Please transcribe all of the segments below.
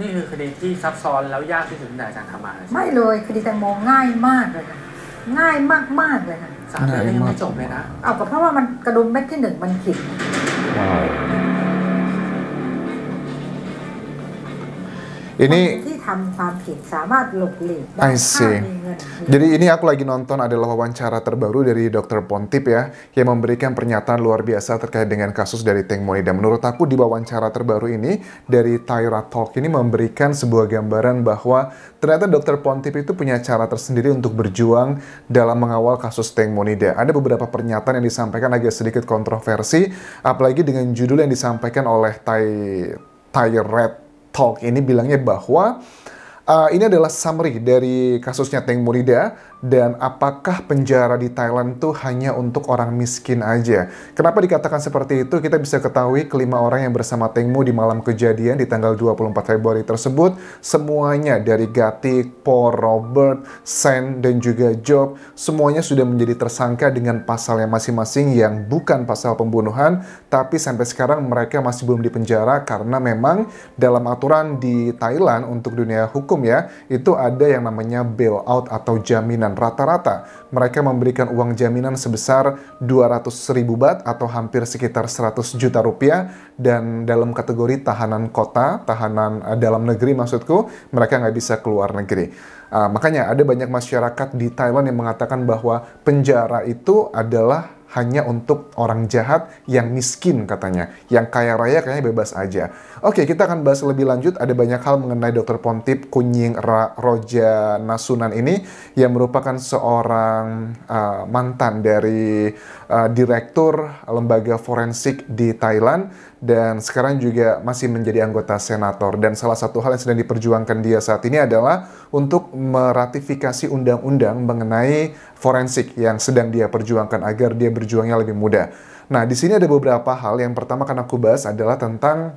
นี่คือคดีที่ซับซ้อนแล้วยากที่สุดในกอาจารย์ทำมาใช่ไหมไม่เลย คดีแตงโมง่ายมากเลยค่ะง่ายมากมากเลยค่ะสามเดือนยังไม่จบเลยนะเอาก็เพราะว่ามันกระดุมเม็ดที่หนึ่งมันขิดอันนี้ Jadi ini aku lagi nonton adalah wawancara terbaru dari Dr. Pontip ya yang memberikan pernyataan luar biasa terkait dengan kasus dari Tank Moni dan menurut aku di wawancara terbaru ini dari Tyra Talk ini memberikan sebuah gambaran bahwa ternyata Dr. Pontip itu punya cara tersendiri untuk berjuang dalam mengawal kasus Tank Monida. Ada beberapa pernyataan yang disampaikan agak sedikit kontroversi apalagi dengan judul yang disampaikan oleh Tyra Talk ini bilangnya bahwa Uh, ini adalah summary dari kasusnya Teng Murida dan apakah penjara di Thailand itu hanya untuk orang miskin aja. Kenapa dikatakan seperti itu? Kita bisa ketahui kelima orang yang bersama Mu di malam kejadian di tanggal 24 Februari tersebut semuanya dari Gatik, Paul, Robert, Sen, dan juga Job semuanya sudah menjadi tersangka dengan pasal yang masing-masing yang bukan pasal pembunuhan tapi sampai sekarang mereka masih belum dipenjara karena memang dalam aturan di Thailand untuk dunia hukum hukum ya, itu ada yang namanya bailout atau jaminan rata-rata. Mereka memberikan uang jaminan sebesar 200 ribu bat atau hampir sekitar 100 juta rupiah dan dalam kategori tahanan kota, tahanan eh, dalam negeri maksudku, mereka nggak bisa keluar negeri. Uh, makanya ada banyak masyarakat di Thailand yang mengatakan bahwa penjara itu adalah hanya untuk orang jahat yang miskin katanya. Yang kaya raya kayaknya bebas aja. Oke, kita akan bahas lebih lanjut. Ada banyak hal mengenai Dr. Pontip Kunying Ra Roja Nasunan ini yang merupakan seorang uh, mantan dari uh, direktur lembaga forensik di Thailand dan sekarang juga masih menjadi anggota senator. Dan salah satu hal yang sedang diperjuangkan dia saat ini adalah untuk meratifikasi undang-undang mengenai forensik yang sedang dia perjuangkan agar dia berjuangnya lebih mudah. Nah, di sini ada beberapa hal. Yang pertama karena aku bahas adalah tentang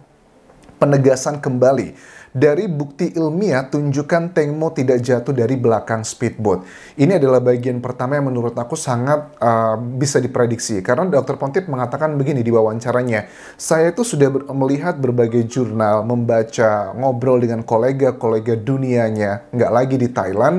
penegasan kembali dari bukti ilmiah tunjukkan Tengmo tidak jatuh dari belakang speedboat. Ini adalah bagian pertama yang menurut aku sangat uh, bisa diprediksi karena Dr. Pontit mengatakan begini di wawancaranya. Saya itu sudah ber melihat berbagai jurnal, membaca, ngobrol dengan kolega-kolega dunianya, nggak lagi di Thailand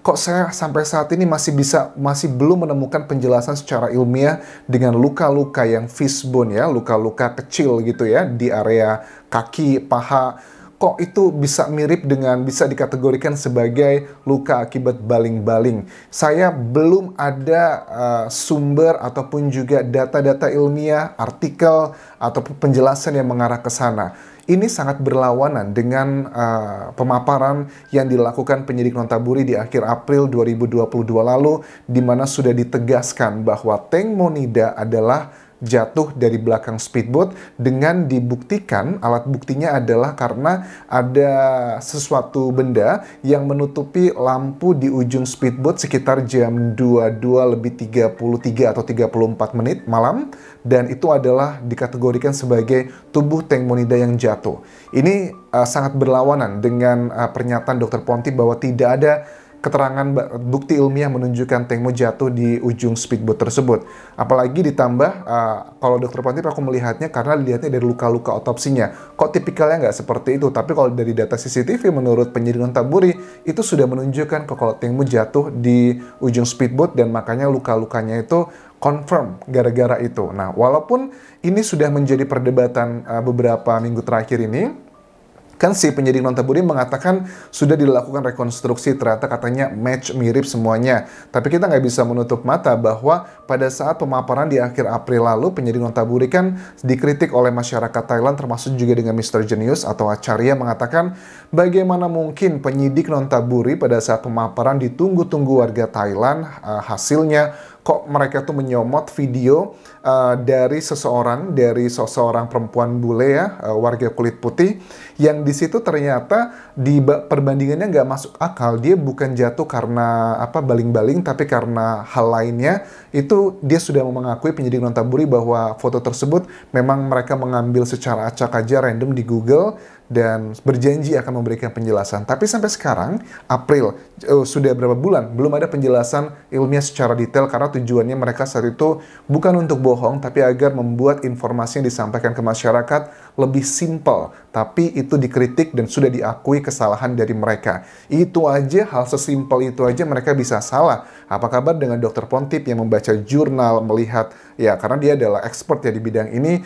kok saya sampai saat ini masih bisa masih belum menemukan penjelasan secara ilmiah dengan luka-luka yang fishbone ya, luka-luka kecil gitu ya di area kaki, paha kok itu bisa mirip dengan bisa dikategorikan sebagai luka akibat baling-baling. Saya belum ada uh, sumber ataupun juga data-data ilmiah, artikel ataupun penjelasan yang mengarah ke sana. Ini sangat berlawanan dengan uh, pemaparan yang dilakukan penyidik Nontaburi di akhir April 2022 lalu di mana sudah ditegaskan bahwa Teng Monida adalah jatuh dari belakang speedboat dengan dibuktikan alat buktinya adalah karena ada sesuatu benda yang menutupi lampu di ujung speedboat sekitar jam 22 lebih 33 atau 34 menit malam dan itu adalah dikategorikan sebagai tubuh tank monida yang jatuh. Ini uh, sangat berlawanan dengan uh, pernyataan Dr. Ponti bahwa tidak ada keterangan bukti ilmiah menunjukkan Tengmo jatuh di ujung speedboat tersebut. Apalagi ditambah uh, kalau dokter Pontip aku melihatnya karena lihatnya dari luka-luka otopsinya. Kok tipikalnya nggak seperti itu? Tapi kalau dari data CCTV menurut penyidik Taburi itu sudah menunjukkan ke kalau Tengmo jatuh di ujung speedboat dan makanya luka-lukanya itu confirm gara-gara itu. Nah, walaupun ini sudah menjadi perdebatan uh, beberapa minggu terakhir ini, Kan si penyidik non taburi mengatakan sudah dilakukan rekonstruksi, ternyata katanya match mirip semuanya. Tapi kita nggak bisa menutup mata bahwa pada saat pemaparan di akhir April lalu, penyidik non taburi kan dikritik oleh masyarakat Thailand termasuk juga dengan Mr. Genius atau Acarya mengatakan bagaimana mungkin penyidik non taburi pada saat pemaparan ditunggu-tunggu warga Thailand eh, hasilnya kok mereka tuh menyomot video uh, dari seseorang dari seseorang perempuan bule ya uh, warga kulit putih yang di situ ternyata di perbandingannya nggak masuk akal dia bukan jatuh karena apa baling-baling tapi karena hal lainnya itu dia sudah mengakui penyidik non taburi bahwa foto tersebut memang mereka mengambil secara acak aja random di Google dan berjanji akan memberikan penjelasan. Tapi sampai sekarang, April, uh, sudah berapa bulan, belum ada penjelasan ilmiah secara detail karena tujuannya mereka saat itu bukan untuk bohong, tapi agar membuat informasi yang disampaikan ke masyarakat lebih simpel. Tapi itu dikritik dan sudah diakui kesalahan dari mereka. Itu aja, hal sesimpel itu aja mereka bisa salah. Apa kabar dengan Dokter Pontip yang membaca jurnal, melihat ya karena dia adalah expert ya di bidang ini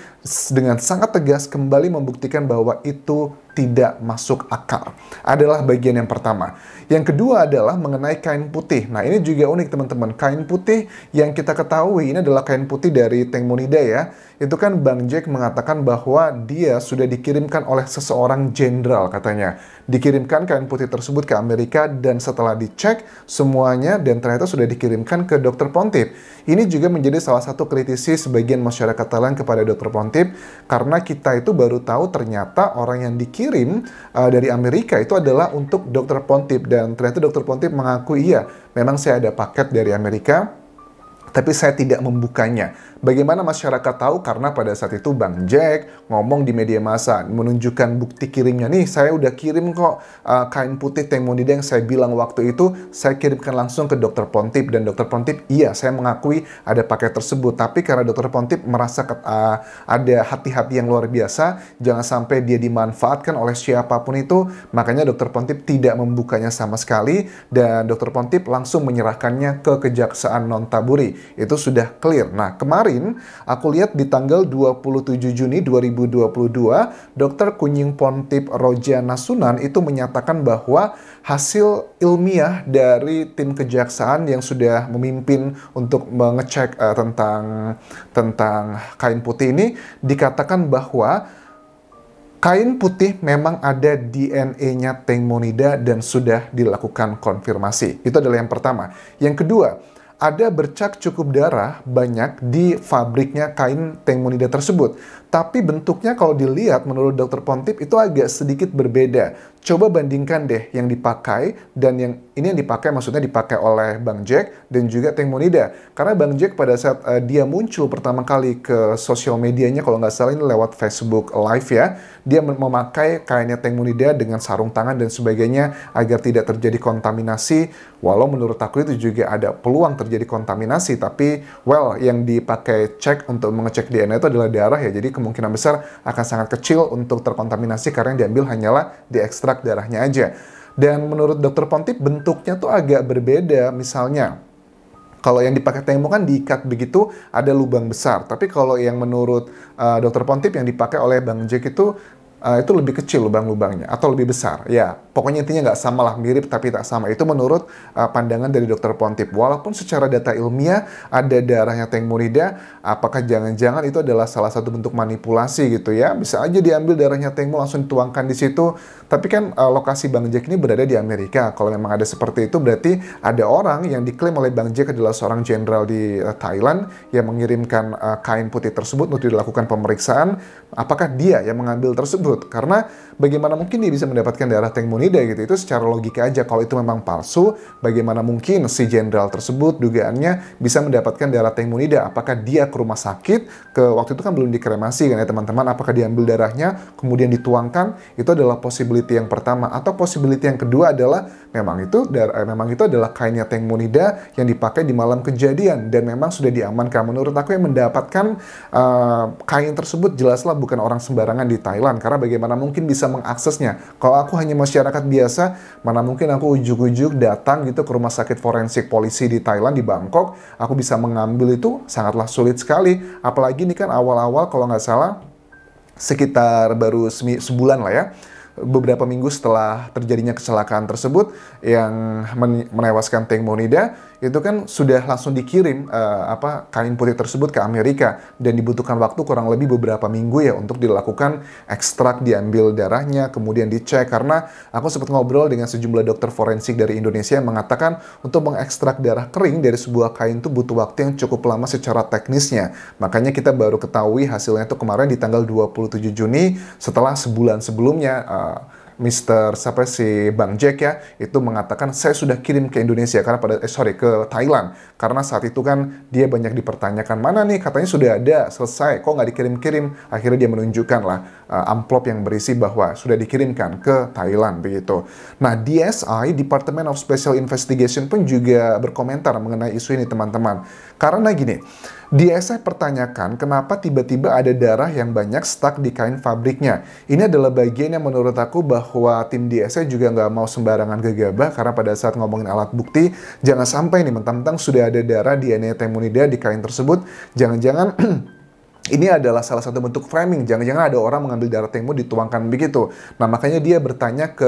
dengan sangat tegas kembali membuktikan bahwa itu tidak masuk akal. Adalah bagian yang pertama. Yang kedua adalah mengenai kain putih. Nah, ini juga unik teman-teman. Kain putih yang kita ketahui ini adalah kain putih dari Teng Munida ya. Itu kan Bang Jack mengatakan bahwa dia sudah dikirimkan oleh seseorang jenderal katanya. Dikirimkan kain putih tersebut ke Amerika dan setelah dicek semuanya dan ternyata sudah dikirimkan ke Dr. Pontip. Ini juga menjadi salah satu kritisi sebagian masyarakat Thailand kepada Dr. Pontip karena kita itu baru tahu ternyata orang yang dikirim kirim uh, dari Amerika itu adalah untuk Dr. Pontip dan ternyata Dr. Pontip mengaku iya, memang saya ada paket dari Amerika tapi saya tidak membukanya. Bagaimana masyarakat tahu? Karena pada saat itu Bang Jack ngomong di media massa, menunjukkan bukti kirimnya. Nih, saya udah kirim kok uh, kain putih Temonide yang saya bilang waktu itu, saya kirimkan langsung ke dokter Pontip. Dan dokter Pontip, iya, saya mengakui ada paket tersebut. Tapi karena dokter Pontip merasa ke, uh, ada hati-hati yang luar biasa, jangan sampai dia dimanfaatkan oleh siapapun itu, makanya dokter Pontip tidak membukanya sama sekali, dan dokter Pontip langsung menyerahkannya ke Kejaksaan Nontaburi itu sudah clear. Nah, kemarin aku lihat di tanggal 27 Juni 2022, Dr. Kunying Pontip Rojana Sunan itu menyatakan bahwa hasil ilmiah dari tim kejaksaan yang sudah memimpin untuk mengecek uh, tentang tentang kain putih ini dikatakan bahwa kain putih memang ada DNA-nya Tengmonida dan sudah dilakukan konfirmasi. Itu adalah yang pertama. Yang kedua, ada bercak cukup darah banyak di fabriknya kain tengmonida tersebut. Tapi bentuknya kalau dilihat menurut Dokter Pontip itu agak sedikit berbeda. Coba bandingkan deh yang dipakai dan yang ini yang dipakai maksudnya dipakai oleh Bang Jack dan juga Teng Monida. Karena Bang Jack pada saat uh, dia muncul pertama kali ke sosial medianya kalau nggak salah ini lewat Facebook Live ya, dia memakai kainnya Teng Monida dengan sarung tangan dan sebagainya agar tidak terjadi kontaminasi. Walau menurut aku itu juga ada peluang terjadi kontaminasi, tapi well yang dipakai cek untuk mengecek DNA itu adalah darah ya. Jadi kemungkinan besar akan sangat kecil untuk terkontaminasi karena yang diambil hanyalah di ekstrak darahnya aja. Dan menurut dokter Pontip bentuknya tuh agak berbeda misalnya kalau yang dipakai Temo kan diikat begitu ada lubang besar. Tapi kalau yang menurut uh, Dokter Pontip yang dipakai oleh Bang Jack itu uh, itu lebih kecil lubang-lubangnya atau lebih besar. Ya, pokoknya intinya nggak sama lah, mirip tapi tak sama. Itu menurut uh, pandangan dari dokter Pontip. Walaupun secara data ilmiah ada darahnya Murida, apakah jangan-jangan itu adalah salah satu bentuk manipulasi gitu ya? Bisa aja diambil darahnya Tengmu langsung dituangkan di situ. Tapi kan uh, lokasi Bang Jack ini berada di Amerika. Kalau memang ada seperti itu, berarti ada orang yang diklaim oleh Bang Jack adalah seorang jenderal di uh, Thailand yang mengirimkan uh, kain putih tersebut untuk dilakukan pemeriksaan. Apakah dia yang mengambil tersebut? tersebut. Karena bagaimana mungkin dia bisa mendapatkan darah Tengmonida gitu, itu secara logika aja. Kalau itu memang palsu, bagaimana mungkin si jenderal tersebut dugaannya bisa mendapatkan darah Tengmonida? Apakah dia ke rumah sakit, ke waktu itu kan belum dikremasi kan ya teman-teman, apakah diambil darahnya, kemudian dituangkan, itu adalah possibility yang pertama. Atau possibility yang kedua adalah memang itu darah, eh, memang itu adalah kainnya Tengmonida yang dipakai di malam kejadian dan memang sudah diamankan. Menurut aku yang mendapatkan uh, kain tersebut jelaslah bukan orang sembarangan di Thailand karena cara bagaimana mungkin bisa mengaksesnya. Kalau aku hanya masyarakat biasa, mana mungkin aku ujuk-ujuk datang gitu ke rumah sakit forensik polisi di Thailand, di Bangkok, aku bisa mengambil itu sangatlah sulit sekali. Apalagi ini kan awal-awal kalau nggak salah sekitar baru sebulan lah ya beberapa minggu setelah terjadinya kecelakaan tersebut yang menewaskan Tank Monida itu kan sudah langsung dikirim uh, apa kain putih tersebut ke Amerika dan dibutuhkan waktu kurang lebih beberapa minggu ya untuk dilakukan ekstrak diambil darahnya kemudian dicek karena aku sempat ngobrol dengan sejumlah dokter forensik dari Indonesia yang mengatakan untuk mengekstrak darah kering dari sebuah kain itu butuh waktu yang cukup lama secara teknisnya makanya kita baru ketahui hasilnya itu kemarin di tanggal 27 Juni setelah sebulan sebelumnya uh, Mr. siapa si Bang Jack ya itu mengatakan saya sudah kirim ke Indonesia karena pada eh, sorry ke Thailand karena saat itu kan dia banyak dipertanyakan mana nih katanya sudah ada selesai kok nggak dikirim-kirim akhirnya dia menunjukkan lah uh, amplop yang berisi bahwa sudah dikirimkan ke Thailand begitu. Nah DSI Department of Special Investigation pun juga berkomentar mengenai isu ini teman-teman karena gini di esai pertanyakan kenapa tiba-tiba ada darah yang banyak stuck di kain fabriknya. Ini adalah bagian yang menurut aku bahwa tim di esai juga nggak mau sembarangan gegabah karena pada saat ngomongin alat bukti, jangan sampai nih mentang-mentang sudah ada darah DNA temunida di kain tersebut, jangan-jangan ini adalah salah satu bentuk framing. Jangan-jangan ada orang mengambil darah Tengmu dituangkan begitu. Nah, makanya dia bertanya ke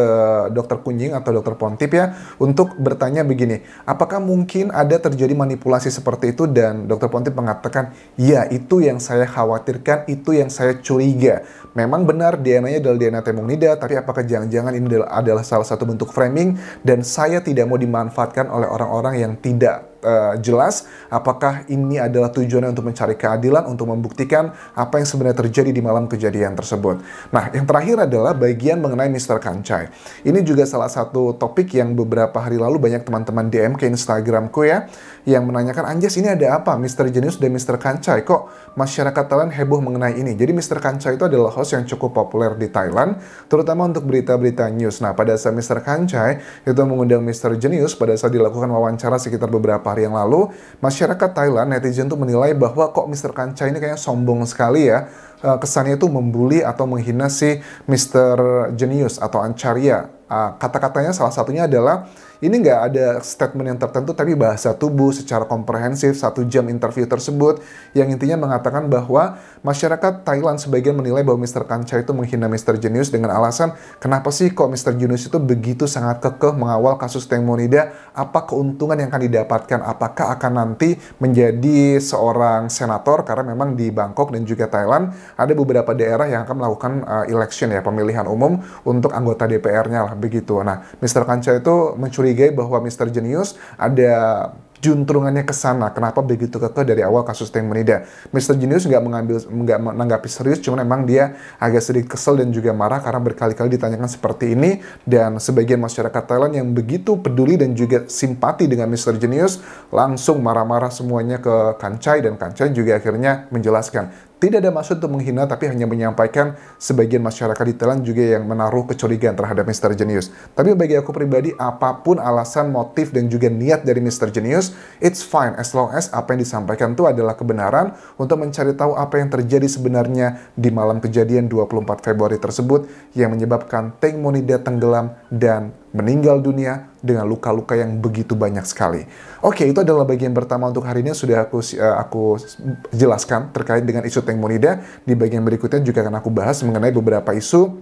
dokter kunjing atau dokter Pontip ya untuk bertanya begini, apakah mungkin ada terjadi manipulasi seperti itu dan dokter Pontip mengatakan, "Ya, itu yang saya khawatirkan, itu yang saya curiga." Memang benar DNA-nya adalah DNA nida, tapi apakah jangan-jangan ini adalah salah satu bentuk framing dan saya tidak mau dimanfaatkan oleh orang-orang yang tidak uh, jelas apakah ini adalah tujuannya untuk mencari keadilan, untuk membuktikan apa yang sebenarnya terjadi di malam kejadian tersebut. Nah, yang terakhir adalah bagian mengenai Mr. Kancai. Ini juga salah satu topik yang beberapa hari lalu banyak teman-teman DM ke Instagramku ya, yang menanyakan, Anjas ini ada apa? Mr. Genius dan Mr. Kancai, kok masyarakat Thailand heboh mengenai ini? Jadi Mr. Kancai itu adalah host yang cukup populer di Thailand, terutama untuk berita-berita news. Nah, pada saat Mr. Kancai itu mengundang Mr. Genius pada saat dilakukan wawancara sekitar beberapa hari yang lalu, masyarakat Thailand, netizen tuh menilai bahwa kok Mr. Kanca ini kayaknya sombong sekali ya. Eh, kesannya itu membuli atau menghina si Mr. Genius atau Ancaria uh, kata-katanya salah satunya adalah ini nggak ada statement yang tertentu tapi bahasa tubuh secara komprehensif satu jam interview tersebut yang intinya mengatakan bahwa masyarakat Thailand sebagian menilai bahwa Mr. Kancha itu menghina Mr. Genius dengan alasan kenapa sih kok Mr. Genius itu begitu sangat kekeh mengawal kasus Teng Monida apa keuntungan yang akan didapatkan apakah akan nanti menjadi seorang senator karena memang di Bangkok dan juga Thailand ada beberapa daerah yang akan melakukan uh, election ya pemilihan umum untuk anggota DPR-nya lah begitu. Nah, Mr. Kanca itu mencurigai bahwa Mr. Genius ada juntrungannya ke sana. Kenapa begitu kekeh dari awal kasus menida? Mr. Genius nggak mengambil nggak menanggapi serius, cuman emang dia agak sedikit kesel dan juga marah karena berkali-kali ditanyakan seperti ini dan sebagian masyarakat Thailand yang begitu peduli dan juga simpati dengan Mr. Genius langsung marah-marah semuanya ke Kancai dan Kancai juga akhirnya menjelaskan tidak ada maksud untuk menghina, tapi hanya menyampaikan sebagian masyarakat di Thailand juga yang menaruh kecurigaan terhadap Mr. Genius. Tapi bagi aku pribadi, apapun alasan, motif, dan juga niat dari Mr. Genius, it's fine as long as apa yang disampaikan itu adalah kebenaran untuk mencari tahu apa yang terjadi sebenarnya di malam kejadian 24 Februari tersebut yang menyebabkan Teng Monida tenggelam dan meninggal dunia dengan luka-luka yang begitu banyak sekali. Oke, itu adalah bagian pertama untuk hari ini sudah aku eh, aku jelaskan terkait dengan isu Tengmonida. Di bagian berikutnya juga akan aku bahas mengenai beberapa isu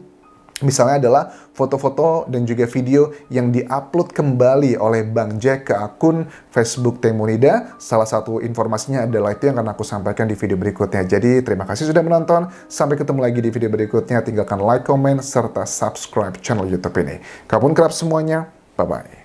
Misalnya adalah foto-foto dan juga video yang diupload kembali oleh Bang Jack ke akun Facebook Temunida. Salah satu informasinya adalah itu yang akan aku sampaikan di video berikutnya. Jadi terima kasih sudah menonton. Sampai ketemu lagi di video berikutnya. Tinggalkan like, comment, serta subscribe channel YouTube ini. Kapun kerap semuanya. Bye-bye.